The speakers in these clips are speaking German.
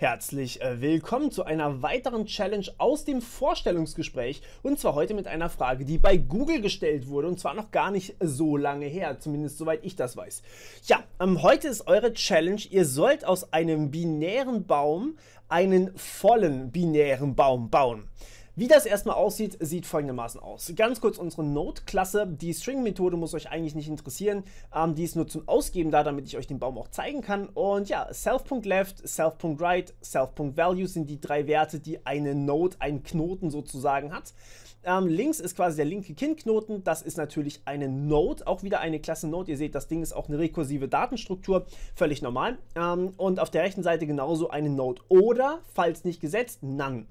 Herzlich äh, willkommen zu einer weiteren Challenge aus dem Vorstellungsgespräch und zwar heute mit einer Frage, die bei Google gestellt wurde und zwar noch gar nicht so lange her, zumindest soweit ich das weiß. Ja, ähm, heute ist eure Challenge, ihr sollt aus einem binären Baum einen vollen binären Baum bauen. Wie das erstmal aussieht, sieht folgendermaßen aus. Ganz kurz unsere Node-Klasse. Die String-Methode muss euch eigentlich nicht interessieren. Ähm, die ist nur zum Ausgeben da, damit ich euch den Baum auch zeigen kann. Und ja, self.left, self.right, self.value sind die drei Werte, die eine Node, ein Knoten sozusagen hat. Ähm, links ist quasi der linke Kindknoten. Das ist natürlich eine Node, auch wieder eine Klasse Node. Ihr seht, das Ding ist auch eine rekursive Datenstruktur, völlig normal. Ähm, und auf der rechten Seite genauso eine Node oder, falls nicht gesetzt, none.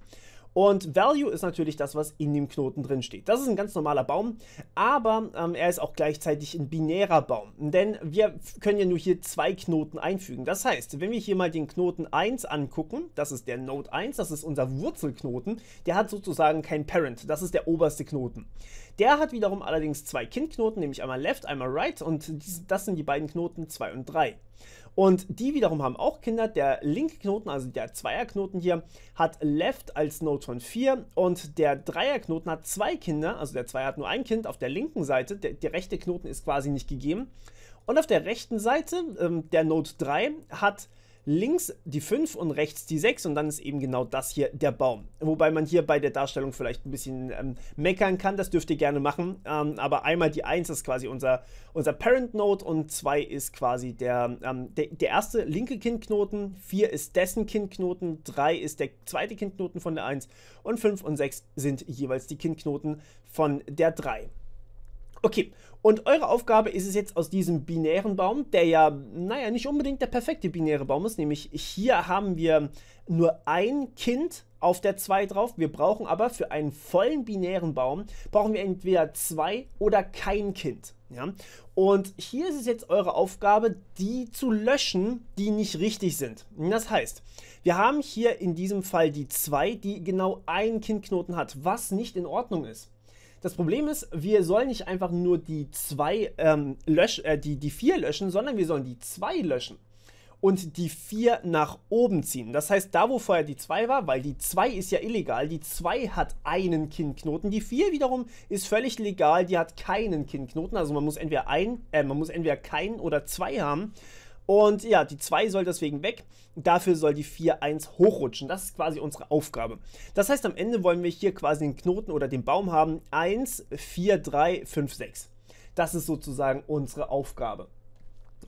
Und Value ist natürlich das, was in dem Knoten drin steht. Das ist ein ganz normaler Baum, aber ähm, er ist auch gleichzeitig ein binärer Baum, denn wir können ja nur hier zwei Knoten einfügen. Das heißt, wenn wir hier mal den Knoten 1 angucken, das ist der Node 1, das ist unser Wurzelknoten, der hat sozusagen kein Parent, das ist der oberste Knoten. Der hat wiederum allerdings zwei Kindknoten, nämlich einmal Left, einmal Right und das sind die beiden Knoten 2 und 3. Und die wiederum haben auch Kinder. Der linke Knoten, also der Zweierknoten hier, hat Left als Node von 4 und der Dreierknoten hat zwei Kinder. Also der Zweier hat nur ein Kind auf der linken Seite. Der, der rechte Knoten ist quasi nicht gegeben. Und auf der rechten Seite, ähm, der Note 3, hat links die 5 und rechts die 6 und dann ist eben genau das hier der Baum. Wobei man hier bei der Darstellung vielleicht ein bisschen ähm, meckern kann, das dürft ihr gerne machen. Ähm, aber einmal die 1 ist quasi unser, unser Parent Node und 2 ist quasi der, ähm, der, der, erste linke Kindknoten, 4 ist dessen Kindknoten, 3 ist der zweite Kindknoten von der 1 und 5 und 6 sind jeweils die Kindknoten von der 3. Okay, und eure Aufgabe ist es jetzt aus diesem binären Baum, der ja, naja, nicht unbedingt der perfekte binäre Baum ist, nämlich hier haben wir nur ein Kind auf der 2 drauf. Wir brauchen aber für einen vollen binären Baum, brauchen wir entweder 2 oder kein Kind. Ja? Und hier ist es jetzt eure Aufgabe, die zu löschen, die nicht richtig sind. Das heißt, wir haben hier in diesem Fall die 2, die genau einen Kindknoten hat, was nicht in Ordnung ist. Das Problem ist, wir sollen nicht einfach nur die zwei ähm, lösch, äh, die, die vier löschen, sondern wir sollen die zwei löschen und die 4 nach oben ziehen. Das heißt, da wo vorher die 2 war, weil die 2 ist ja illegal, die 2 hat einen Kindknoten, die 4 wiederum ist völlig legal, die hat keinen Kindknoten. also man muss entweder ein, äh, man muss entweder keinen oder zwei haben. Und ja, die 2 soll deswegen weg. Dafür soll die 4 1 hochrutschen. Das ist quasi unsere Aufgabe. Das heißt, am Ende wollen wir hier quasi den Knoten oder den Baum haben. 1, 4, 3, 5, 6. Das ist sozusagen unsere Aufgabe.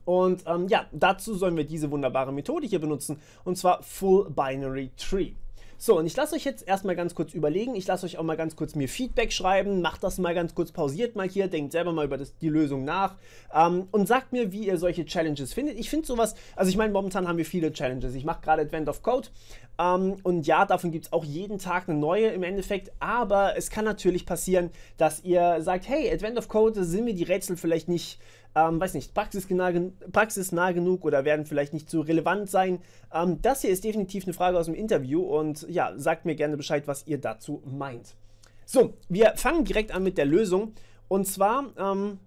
Und ähm, ja, dazu sollen wir diese wunderbare Methode hier benutzen, und zwar Full Binary Tree. So, und ich lasse euch jetzt erstmal ganz kurz überlegen. Ich lasse euch auch mal ganz kurz mir Feedback schreiben. Macht das mal ganz kurz, pausiert mal hier, denkt selber mal über das, die Lösung nach ähm, und sagt mir, wie ihr solche Challenges findet. Ich finde sowas, also ich meine, momentan haben wir viele Challenges. Ich mache gerade Advent of Code ähm, und ja, davon gibt es auch jeden Tag eine neue im Endeffekt. Aber es kann natürlich passieren, dass ihr sagt, hey, Advent of Code sind mir die Rätsel vielleicht nicht ähm, weiß nicht, praxisgenau, praxisnah genug oder werden vielleicht nicht so relevant sein. Ähm, das hier ist definitiv eine Frage aus dem Interview und ja, sagt mir gerne Bescheid, was ihr dazu meint. So, wir fangen direkt an mit der Lösung und zwar ähm,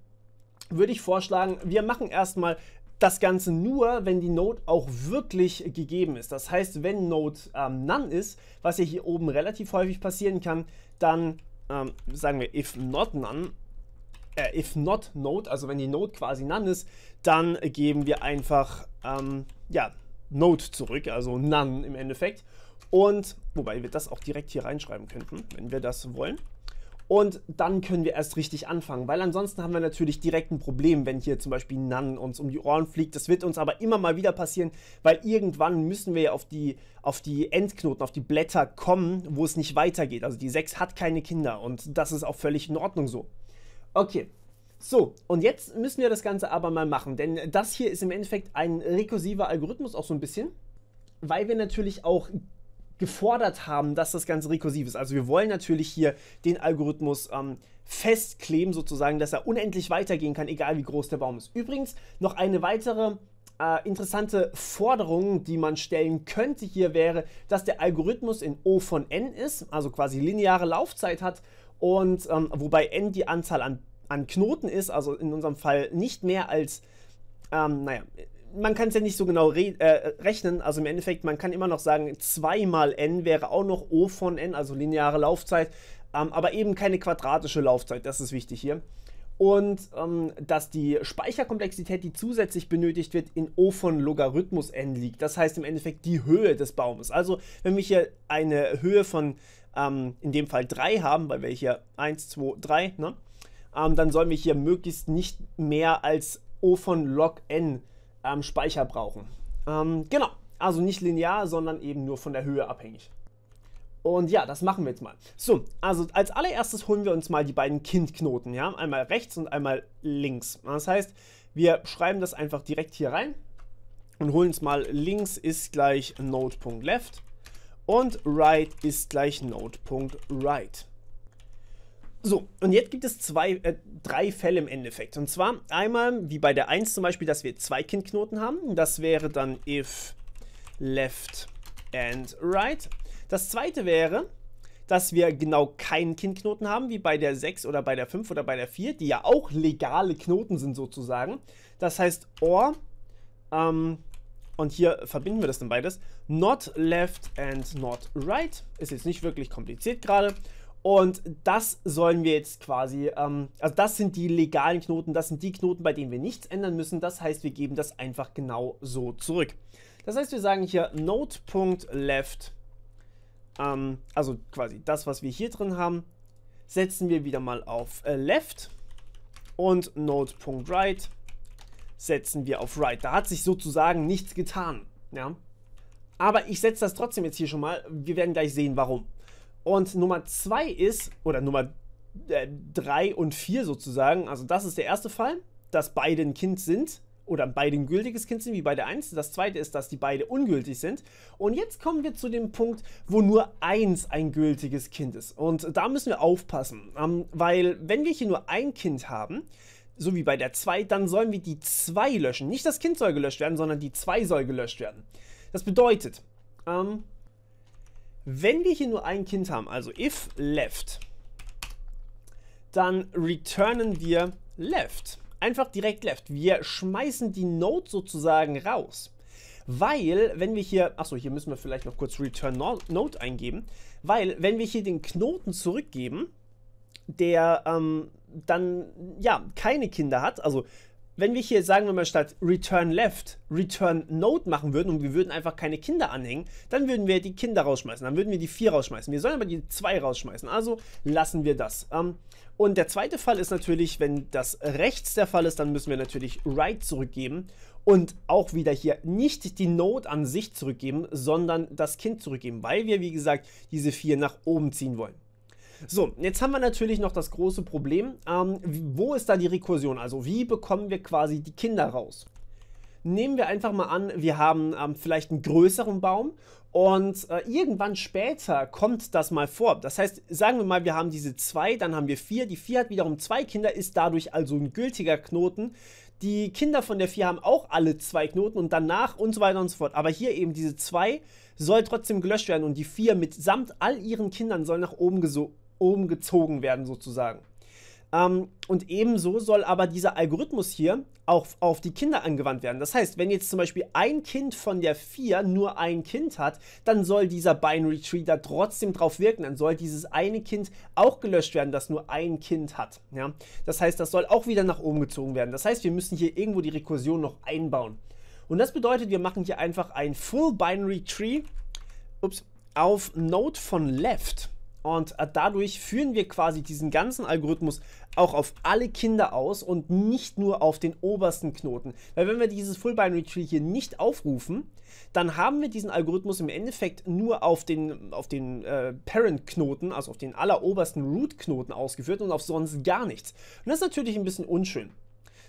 würde ich vorschlagen, wir machen erstmal das Ganze nur, wenn die Node auch wirklich gegeben ist. Das heißt, wenn Node ähm, None ist, was ja hier oben relativ häufig passieren kann, dann ähm, sagen wir if not None äh, if not Node, also wenn die Node quasi none ist, dann geben wir einfach ähm, ja, Node zurück, also none im Endeffekt. Und wobei wir das auch direkt hier reinschreiben könnten, wenn wir das wollen. Und dann können wir erst richtig anfangen, weil ansonsten haben wir natürlich direkt ein Problem, wenn hier zum Beispiel None uns um die Ohren fliegt. Das wird uns aber immer mal wieder passieren, weil irgendwann müssen wir ja auf die, auf die Endknoten, auf die Blätter kommen, wo es nicht weitergeht. Also die 6 hat keine Kinder und das ist auch völlig in Ordnung so. Okay. So, und jetzt müssen wir das Ganze aber mal machen, denn das hier ist im Endeffekt ein rekursiver Algorithmus auch so ein bisschen, weil wir natürlich auch gefordert haben, dass das Ganze rekursiv ist. Also wir wollen natürlich hier den Algorithmus ähm, festkleben, sozusagen, dass er unendlich weitergehen kann, egal wie groß der Baum ist. Übrigens noch eine weitere äh, interessante Forderung, die man stellen könnte hier wäre, dass der Algorithmus in O von n ist, also quasi lineare Laufzeit hat und ähm, wobei n die Anzahl an, an Knoten ist, also in unserem Fall nicht mehr als, ähm, naja, man kann es ja nicht so genau re äh, rechnen. Also im Endeffekt, man kann immer noch sagen, 2 mal n wäre auch noch O von n, also lineare Laufzeit, ähm, aber eben keine quadratische Laufzeit, das ist wichtig hier. Und ähm, dass die Speicherkomplexität, die zusätzlich benötigt wird, in O von Logarithmus n liegt. Das heißt im Endeffekt die Höhe des Baumes. Also wenn wir hier eine Höhe von ähm, in dem Fall 3 haben, weil wir hier 1, 2, 3, ne? Ähm, dann sollen wir hier möglichst nicht mehr als O von log n ähm, Speicher brauchen. Ähm, genau, also nicht linear, sondern eben nur von der Höhe abhängig. Und ja, das machen wir jetzt mal. So, also als allererstes holen wir uns mal die beiden Kindknoten, ja? Einmal rechts und einmal links. Das heißt, wir schreiben das einfach direkt hier rein und holen es mal links ist gleich node.left und write ist gleich Node.write. So, und jetzt gibt es zwei, äh, drei Fälle im Endeffekt. Und zwar einmal, wie bei der 1 zum Beispiel, dass wir zwei Kindknoten haben. Das wäre dann if left and right. Das zweite wäre, dass wir genau keinen Kindknoten haben, wie bei der 6 oder bei der 5 oder bei der 4, die ja auch legale Knoten sind sozusagen. Das heißt, or ähm, und hier verbinden wir das dann beides. Not left and not right. Ist jetzt nicht wirklich kompliziert gerade. Und das sollen wir jetzt quasi, ähm, also das sind die legalen Knoten, das sind die Knoten, bei denen wir nichts ändern müssen. Das heißt, wir geben das einfach genau so zurück. Das heißt, wir sagen hier Node.left, ähm, also quasi das, was wir hier drin haben, setzen wir wieder mal auf äh, left und Node.right setzen wir auf Right. Da hat sich sozusagen nichts getan. Ja? Aber ich setze das trotzdem jetzt hier schon mal. Wir werden gleich sehen, warum. Und Nummer 2 ist, oder Nummer 3 äh, und 4 sozusagen, also das ist der erste Fall, dass beide ein Kind sind oder beide ein gültiges Kind sind, wie beide eins. Das zweite ist, dass die beide ungültig sind. Und jetzt kommen wir zu dem Punkt, wo nur eins ein gültiges Kind ist. Und da müssen wir aufpassen, ähm, weil wenn wir hier nur ein Kind haben, so wie bei der 2, dann sollen wir die 2 löschen. Nicht das Kind soll gelöscht werden, sondern die 2 soll gelöscht werden. Das bedeutet, ähm, wenn wir hier nur ein Kind haben, also if left, dann returnen wir left. Einfach direkt left. Wir schmeißen die Note sozusagen raus. Weil, wenn wir hier, achso, hier müssen wir vielleicht noch kurz return note eingeben, weil, wenn wir hier den Knoten zurückgeben, der ähm, dann ja keine Kinder hat, also wenn wir hier sagen wir mal statt Return Left Return Node machen würden und wir würden einfach keine Kinder anhängen, dann würden wir die Kinder rausschmeißen, dann würden wir die 4 rausschmeißen. Wir sollen aber die 2 rausschmeißen, also lassen wir das. Ähm, und der zweite Fall ist natürlich, wenn das rechts der Fall ist, dann müssen wir natürlich Right zurückgeben und auch wieder hier nicht die Node an sich zurückgeben, sondern das Kind zurückgeben, weil wir, wie gesagt, diese 4 nach oben ziehen wollen. So, jetzt haben wir natürlich noch das große Problem, ähm, wo ist da die Rekursion? Also wie bekommen wir quasi die Kinder raus? Nehmen wir einfach mal an, wir haben ähm, vielleicht einen größeren Baum und äh, irgendwann später kommt das mal vor. Das heißt, sagen wir mal, wir haben diese zwei, dann haben wir vier. Die vier hat wiederum zwei Kinder, ist dadurch also ein gültiger Knoten. Die Kinder von der vier haben auch alle zwei Knoten und danach und so weiter und so fort. Aber hier eben diese zwei soll trotzdem gelöscht werden und die vier mitsamt all ihren Kindern soll nach oben gesucht oben gezogen werden sozusagen. Ähm, und ebenso soll aber dieser Algorithmus hier auch auf die Kinder angewandt werden. Das heißt, wenn jetzt zum Beispiel ein Kind von der vier nur ein Kind hat, dann soll dieser Binary Tree da trotzdem drauf wirken. Dann soll dieses eine Kind auch gelöscht werden, das nur ein Kind hat. Ja? Das heißt, das soll auch wieder nach oben gezogen werden. Das heißt, wir müssen hier irgendwo die Rekursion noch einbauen. Und das bedeutet, wir machen hier einfach ein Full Binary Tree ups, auf Node von Left. Und äh, dadurch führen wir quasi diesen ganzen Algorithmus auch auf alle Kinder aus und nicht nur auf den obersten Knoten. Weil wenn wir dieses Full Binary Tree hier nicht aufrufen, dann haben wir diesen Algorithmus im Endeffekt nur auf den, auf den äh, Parent-Knoten, also auf den allerobersten Root-Knoten ausgeführt und auf sonst gar nichts. Und das ist natürlich ein bisschen unschön.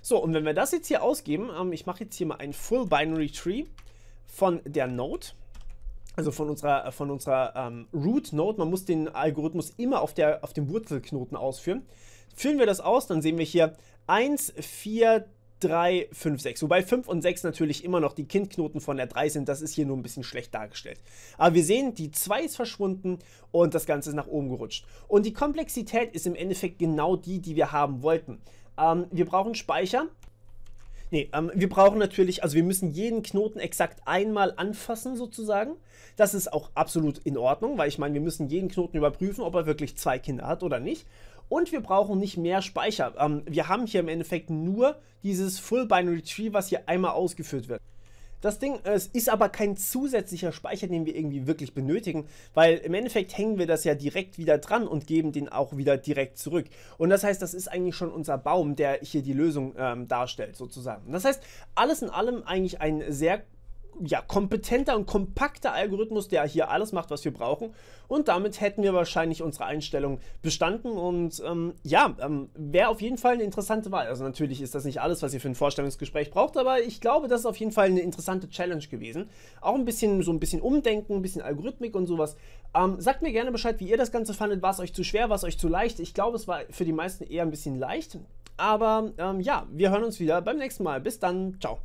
So, und wenn wir das jetzt hier ausgeben, ähm, ich mache jetzt hier mal ein Full Binary Tree von der Node also von unserer, von unserer ähm, Root Node, man muss den Algorithmus immer auf, der, auf dem Wurzelknoten ausführen. Füllen wir das aus, dann sehen wir hier 1, 4, 3, 5, 6. Wobei 5 und 6 natürlich immer noch die Kindknoten von der 3 sind. Das ist hier nur ein bisschen schlecht dargestellt. Aber wir sehen, die 2 ist verschwunden und das Ganze ist nach oben gerutscht. Und die Komplexität ist im Endeffekt genau die, die wir haben wollten. Ähm, wir brauchen Speicher, Nee, ähm, wir brauchen natürlich, also wir müssen jeden Knoten exakt einmal anfassen sozusagen. Das ist auch absolut in Ordnung, weil ich meine, wir müssen jeden Knoten überprüfen, ob er wirklich zwei Kinder hat oder nicht. Und wir brauchen nicht mehr Speicher. Ähm, wir haben hier im Endeffekt nur dieses Full Binary Tree, was hier einmal ausgeführt wird. Das Ding es ist aber kein zusätzlicher Speicher, den wir irgendwie wirklich benötigen, weil im Endeffekt hängen wir das ja direkt wieder dran und geben den auch wieder direkt zurück. Und das heißt, das ist eigentlich schon unser Baum, der hier die Lösung ähm, darstellt sozusagen. Das heißt, alles in allem eigentlich ein sehr ja, kompetenter und kompakter Algorithmus, der hier alles macht, was wir brauchen. Und damit hätten wir wahrscheinlich unsere Einstellung bestanden. Und ähm, ja, ähm, wäre auf jeden Fall eine interessante Wahl. Also natürlich ist das nicht alles, was ihr für ein Vorstellungsgespräch braucht, aber ich glaube, das ist auf jeden Fall eine interessante Challenge gewesen. Auch ein bisschen so ein bisschen Umdenken, ein bisschen Algorithmik und sowas. Ähm, sagt mir gerne Bescheid, wie ihr das Ganze fandet. War es euch zu schwer, war es euch zu leicht? Ich glaube, es war für die meisten eher ein bisschen leicht. Aber ähm, ja, wir hören uns wieder beim nächsten Mal. Bis dann, ciao.